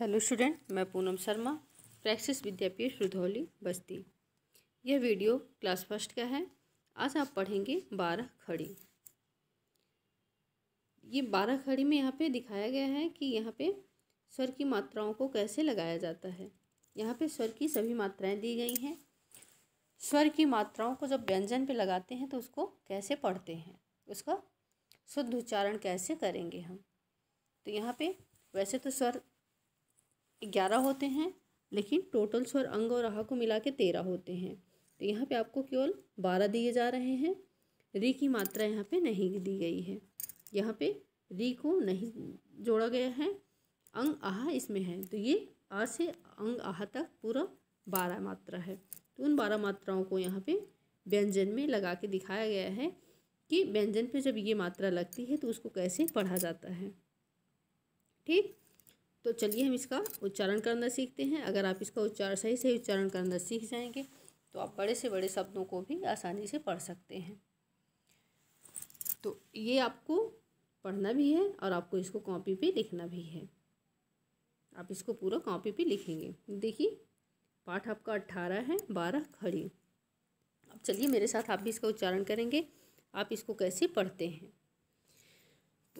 hello student मैं Poonam Sharma Praxis Vidyapeeth Rudhauli Basti यह video class first का है आज आप पढ़ेंगे बारह खड़ी ये बारह खड़ी में यहाँ पे दिखाया गया है कि यहाँ पे स्वर की मात्राओं को कैसे लगाया जाता है यहाँ पे स्वर की सभी मात्राएं दी गई हैं स्वर की मात्राओं को जब व्यंजन पर लगाते हैं तो उसको कैसे पढ़ते हैं उसका शुद्ध उच्चारण कैसे करेंगे हम तो यहाँ पे वैसे तो स्वर ग्यारह होते हैं लेकिन टोटल स्वर अंग और आहा को मिला के तेरह होते हैं तो यहाँ पे आपको केवल बारह दिए जा रहे हैं री की मात्रा यहाँ पे नहीं दी गई है यहाँ पे री को नहीं जोड़ा गया है अंग आहा इसमें है तो ये आ से अंग आह तक पूरा बारह मात्रा है तो उन बारह मात्राओं को यहाँ पे व्यंजन में लगा के दिखाया गया है कि व्यंजन पे जब ये मात्रा लगती है तो उसको कैसे पढ़ा जाता है ठीक तो चलिए हम इसका उच्चारण करना सीखते हैं अगर आप इसका उच्चारण सही सही उच्चारण करना सीख जाएंगे तो आप बड़े से बड़े शब्दों को भी आसानी से पढ़ सकते हैं तो ये आपको पढ़ना भी है और आपको इसको कॉपी पे लिखना भी है आप इसको पूरा कॉपी पे लिखेंगे देखिए पाठ आपका अट्ठारह है बारह खड़ी अब चलिए मेरे साथ आप भी इसका उच्चारण करेंगे आप इसको कैसे पढ़ते हैं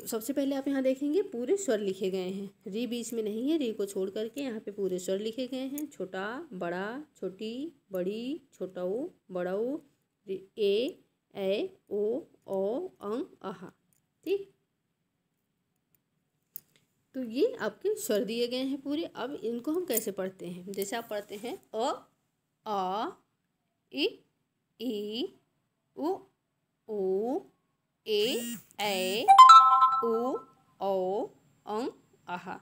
सबसे पहले आप यहाँ देखेंगे पूरे स्वर लिखे गए हैं री बीच में नहीं है री को छोड़ करके यहाँ पे पूरे स्वर लिखे गए हैं छोटा बड़ा छोटी बड़ी छोटाऊ बड़ाऊ ए ए ओ ओ अंग आहा ठीक तो ये आपके स्वर दिए गए हैं पूरे अब इनको हम कैसे पढ़ते हैं जैसे आप पढ़ते हैं अ आ इ ई उ ओ ए ए उ ओ अंग आहा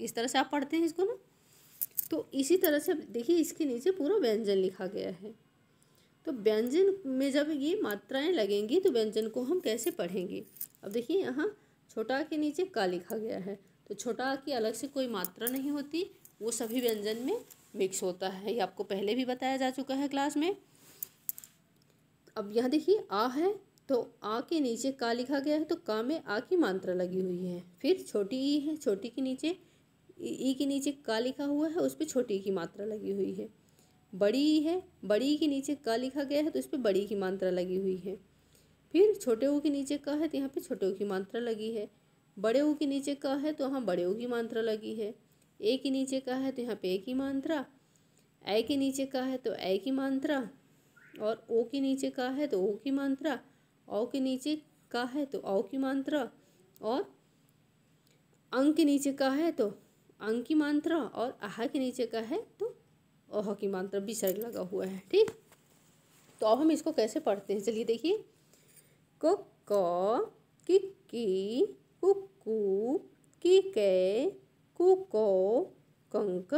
इस तरह से आप पढ़ते हैं इसको ना तो इसी तरह से देखिए इसके नीचे पूरा व्यंजन लिखा गया है तो व्यंजन में जब ये मात्राएं लगेंगी तो व्यंजन को हम कैसे पढ़ेंगे अब देखिए यहाँ छोटा के नीचे का लिखा गया है तो छोटा की अलग से कोई मात्रा नहीं होती वो सभी व्यंजन में मिक्स होता है ये आपको पहले भी बताया जा चुका है क्लास में अब यहाँ देखिए आ है तो आ के नीचे का लिखा गया है तो का में आ की मात्रा लगी हुई है फिर छोटी ई है छोटी के नीचे ई के नीचे का लिखा हुआ है उस पर छोटी की मात्रा लगी हुई है बड़ी ई है बड़ी के नीचे का लिखा गया है तो उस पर बड़ी की मात्रा लगी हुई है फिर छोटे ऊ के नीचे का है तो यहाँ पे छोटे ऊ की मात्रा लगी है बड़े ऊ के नीचे का है तो वहाँ बड़े ऊ की मात्रा लगी है ए के नीचे का है तो यहाँ पे ए की मात्रा ए के नीचे का है तो ए की मात्रा और ओ के नीचे का है तो ओ की मात्रा औ के नीचे का है तो औ की मात्रा और अंग के नीचे का है तो अंग की मात्रा और आह के नीचे का है तो ओह की मात्रा विसर्ग लगा हुआ है ठीक तो अब हम इसको कैसे पढ़ते हैं चलिए देखिए क क कि की कुकू की कै कुको कंक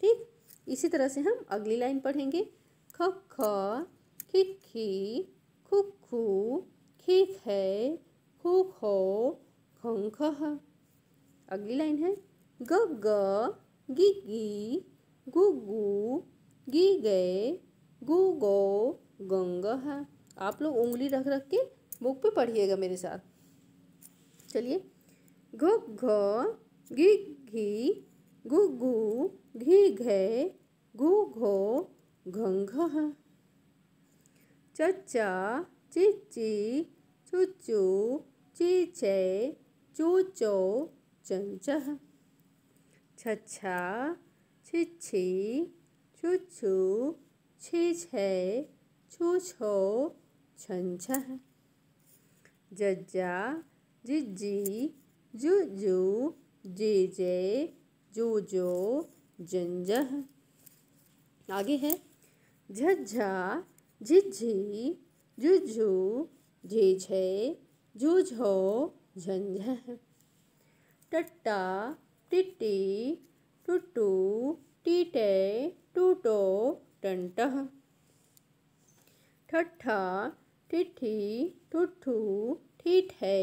ठीक इसी तरह से हम अगली लाइन पढ़ेंगे ख ख खी खुखू खीख है खूखो खोंख अगली लाइन है ग ग गी गी गु गु गी गे गु गो गंग आप लोग उंगली रख रख के बुक पे पढ़िएगा मेरे साथ चलिए घ घ घी घी गु घी घे गु घो घंघ चचा चिची चुचू चीचे चूचो चंचह छछा छिछी छुछू छीछे छूछो छंछह जज्जा जिज्जी जुजू जीजे जूजो जंजह आगे है झज्झा झिझी जुझू झेझे झुझो झंझ टट्टा टिट्टी टुटू टीटे टूटो टंट ठट्ठा ठिठी टुठू ठीठे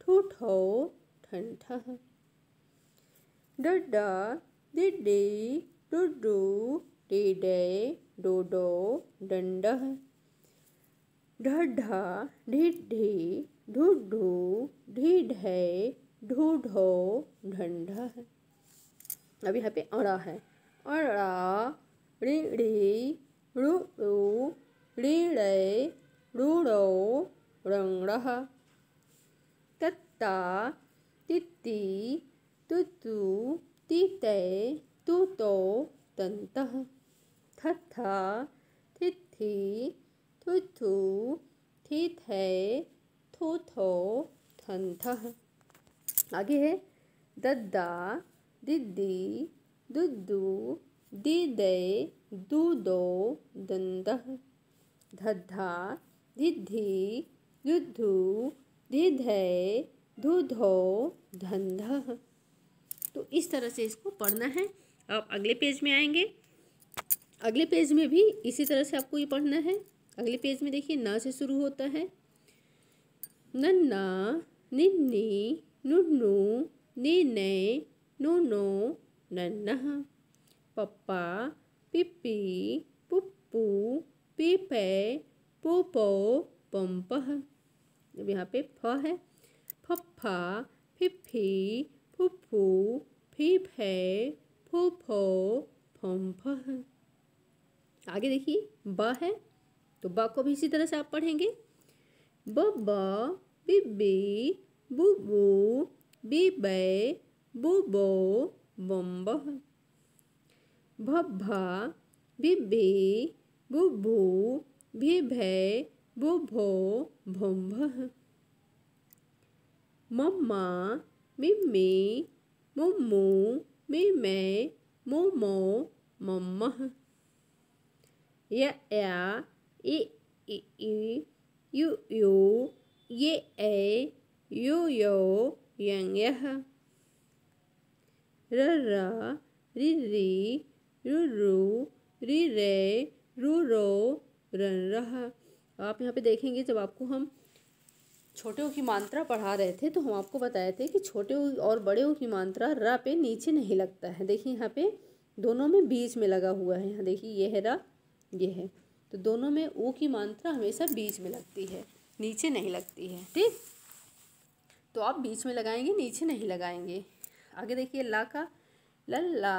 ठूठो ठंठ डड्डा डिड्डी डुड्डू डीडय डोडो डंड ढढा ढिढी ढुढ़ू ढीढय ढूढो ढंड अब यहाँ पे अड़ा है अड़ा रिढ़ी रुडू रीड़य रुड़ो रंगड़ तत्ता तित्ती तुतु तीतय तुतो तंत थत्था थित्थी थुथु थीथै थुथो थंथह आगे है दद्दा दिद्दी दुद्दू दीदय दूदो दंद धद्धा धिद्धि दुद्धू दिधे दुधो धंध तो इस तरह से इसको पढ़ना है आप अगले पेज में आएंगे अगले पेज में भी इसी तरह से आपको ये पढ़ना है अगले पेज में देखिए ना से शुरू होता है नन्ना निन्नी नुन्नू ने नए नो नन्ना पप्पा पिप्पी पुप्पू पीपे पोपो पंप अब यहाँ पे फ है फप्फा फिफ्फी फुफ्फू फीफे फूफो फम्फ आगे देखिए ब है तो ब को भी इसी तरह से आप पढ़ेंगे ब ब बिबी बुबू बिबे बुबो बम्ब भब्भा बिबी बुबू बिभे बुभो भुम्भ मम्मा मिम्मी मुम्मू मिमे मोमो मम्मा य या ये ए यू यो यंग रि रु रु रि रे रु रो रन रह आप यहाँ पे देखेंगे जब आपको हम छोटे ओ की मात्रा पढ़ा रहे थे तो हम आपको बताए थे कि छोटे और बड़े ओ की मात्रा रा पे नीचे नहीं लगता है देखिए यहाँ पे दोनों में बीच में लगा हुआ है यहाँ देखिए यह है रा ये है तो दोनों में ओ की मात्रा हमेशा बीच में लगती है नीचे नहीं लगती है ठीक तो आप बीच में लगाएंगे नीचे नहीं लगाएंगे आगे देखिए ला का लल्ला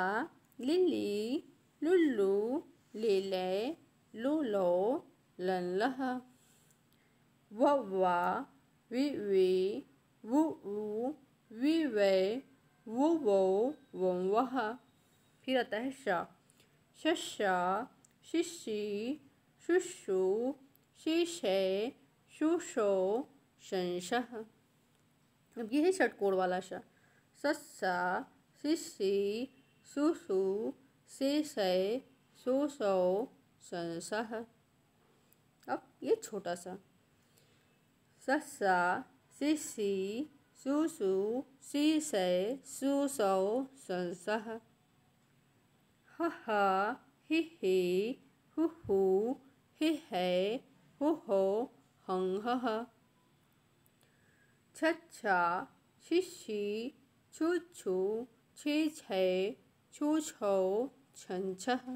लिली लुल्लू लो लुलो लल्लह वा वी वे वो वी वे वो वो वो वह फिर आता है शाह शशा शिशि शुशु शीशय शुशो शंश अब यह है षटकोण वाला श सस्सा शिशि सुसु शेषय सुसौ संसह अब ये छोटा सा सस्सा शिशि सुसु शीशय सुसौ हा हा हि हे हु हु हि है हु हो हं हः छ छ छि छि छु छु छे छे छु छो छं छः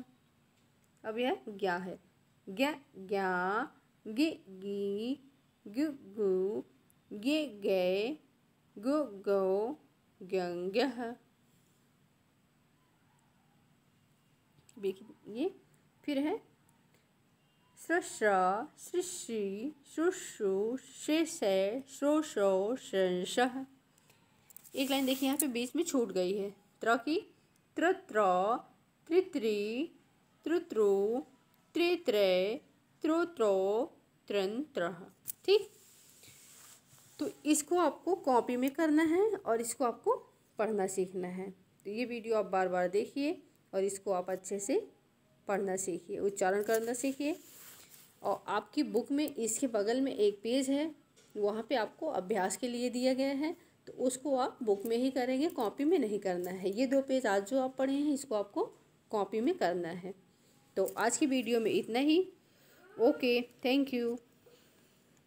अब यह ज्ञा है ग्य ज्ञा गि गि गु गु गे गे गु गौ ग्यं ग्यः ये फिर है स्रश्रा सृषि सुश्रु शेष श्रोषो शंश एक लाइन देखिए यहाँ पे बीच में छूट गई है त्र की त्रत्र त्रित्रि त्रुत्रु त्रित्र त्रोत्रो त्रंत्र ठीक तो इसको आपको कॉपी में करना है और इसको आपको पढ़ना सीखना है तो ये वीडियो आप बार बार देखिए और इसको आप अच्छे से पढ़ना सीखिए उच्चारण करना सीखिए और आपकी बुक में इसके बगल में एक पेज है वहाँ पे आपको अभ्यास के लिए दिया गया है तो उसको आप बुक में ही करेंगे कॉपी में नहीं करना है ये दो पेज आज जो आप पढ़े हैं इसको आपको कॉपी में करना है तो आज की वीडियो में इतना ही ओके थैंक यू